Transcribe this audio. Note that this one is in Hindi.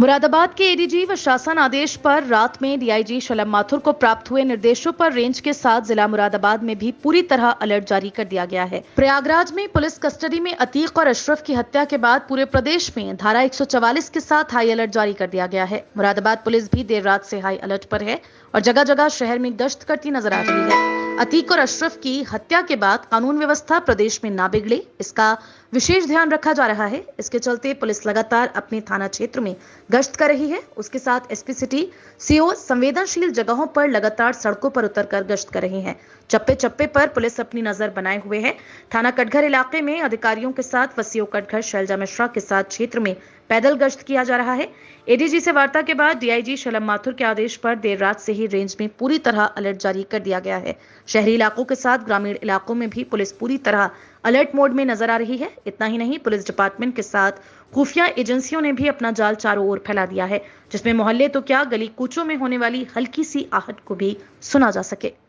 मुरादाबाद के एडीजी व शासन आदेश पर रात में डीआईजी शलम माथुर को प्राप्त हुए निर्देशों पर रेंज के साथ जिला मुरादाबाद में भी पूरी तरह अलर्ट जारी कर दिया गया है प्रयागराज में पुलिस कस्टडी में अतीक और अशरफ की हत्या के बाद पूरे प्रदेश में धारा 144 के साथ हाई अलर्ट जारी कर दिया गया है मुरादाबाद पुलिस भी देर रात से हाई अलर्ट पर है और जगह जगह शहर में गश्त करती नजर आ रही है अतीक और अशरफ की हत्या के बाद कानून व्यवस्था प्रदेश में ना बिगड़े इसका विशेष ध्यान रखा जा रहा है इसके चलते पुलिस लगातार अपने थाना क्षेत्र में गश्त कर रही है उसके साथ एसपी सिटी सीओ संवेदनशील जगहों पर लगातार सड़कों पर उतरकर गश्त कर रहे हैं चप्पे चप्पे पर पुलिस अपनी नजर बनाए हुए है थाना कटघर इलाके में अधिकारियों के साथ व सीओ कटघर शैलजा मिश्रा के साथ क्षेत्र में पैदल गश्त किया जा रहा है एडीजी से वार्ता के बाद डीआईजी शलम माथुर के आदेश पर देर रात से ही रेंज में पूरी तरह अलर्ट जारी कर दिया गया है शहरी इलाकों के साथ ग्रामीण इलाकों में भी पुलिस पूरी तरह अलर्ट मोड में नजर आ रही है इतना ही नहीं पुलिस डिपार्टमेंट के साथ खुफिया एजेंसियों ने भी अपना जाल चारों ओर फैला दिया है जिसमें मोहल्ले तो क्या गली कूचों में होने वाली हल्की सी आहट को भी सुना जा सके